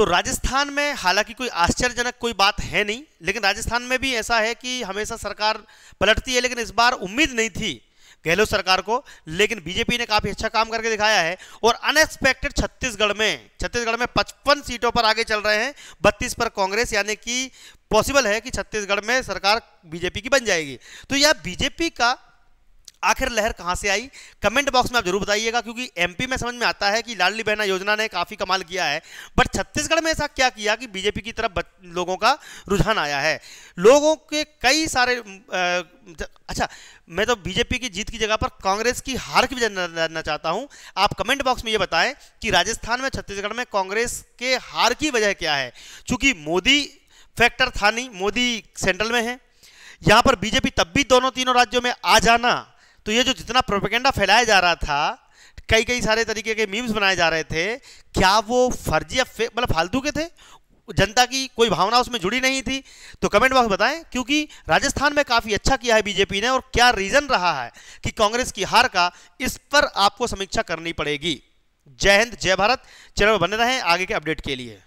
तो राजस्थान में हालांकि कोई आश्चर्यजनक कोई बात है नहीं लेकिन राजस्थान में भी ऐसा है कि हमेशा सरकार पलटती है लेकिन इस बार उम्मीद नहीं थी गहलोत सरकार को लेकिन बीजेपी ने काफ़ी अच्छा काम करके दिखाया है और अनएक्सपेक्टेड छत्तीसगढ़ में छत्तीसगढ़ में 55 सीटों पर आगे चल रहे हैं 32 पर कांग्रेस यानी कि पॉसिबल है कि छत्तीसगढ़ में सरकार बीजेपी की बन जाएगी तो यह बीजेपी का आखिर लहर कहां से आई कमेंट बॉक्स में आप जरूर बताइएगा क्योंकि एमपी में समझ में आता है कि लाडली बहना योजना ने काफ़ी कमाल किया है बट छत्तीसगढ़ में ऐसा क्या किया कि बीजेपी की तरफ लोगों का रुझान आया है लोगों के कई सारे आ, अच्छा मैं तो बीजेपी की जीत की जगह पर कांग्रेस की हार की भी जानना चाहता हूं आप कमेंट बॉक्स में यह बताएं कि राजस्थान में छत्तीसगढ़ में कांग्रेस के हार की वजह क्या है चूंकि मोदी फैक्टर था नहीं मोदी सेंट्रल में है यहां पर बीजेपी तब भी दोनों तीनों राज्यों में आ जाना तो ये जो जितना प्रोपेगेंडा फैलाया जा रहा था कई कई सारे तरीके के मीम्स बनाए जा रहे थे क्या वो फर्जी या मतलब फालतू के थे जनता की कोई भावना उसमें जुड़ी नहीं थी तो कमेंट बॉक्स बताएं क्योंकि राजस्थान में काफ़ी अच्छा किया है बीजेपी ने और क्या रीज़न रहा है कि कांग्रेस की हार का इस पर आपको समीक्षा करनी पड़ेगी जय हिंद जय भारत चैनल बने रहें आगे के अपडेट के लिए